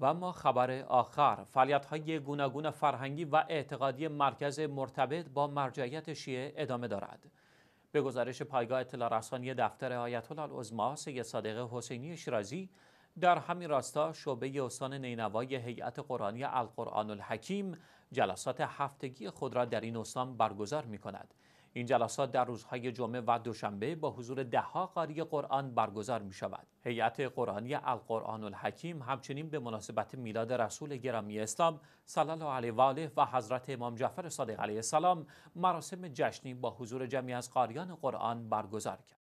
و اما خبر آخر فعالیت های گوناگون فرهنگی و اعتقادی مرکز مرتبط با مرجعیت شیعه ادامه دارد به گزارش پایگاه اطلاع رسانی دفتر آیت الله العظما سید صادق حسینی شیرازی در همین راستا شعبه استان نینوای هیئت قرآنی القرآن الحکیم جلسات هفتگی خود را در این استان برگزار می کند این جلسات در روزهای جمعه و دوشنبه با حضور دهها قاری قرآن برگزار می شود. هیئت قرآنی القرآن الحکیم همچنین به مناسبت میلاد رسول گرامی اسلام صلی الله علیه و آله و حضرت امام جعفر صادق علیه السلام مراسم جشنی با حضور جمعی از قاریان قرآن برگزار کرد.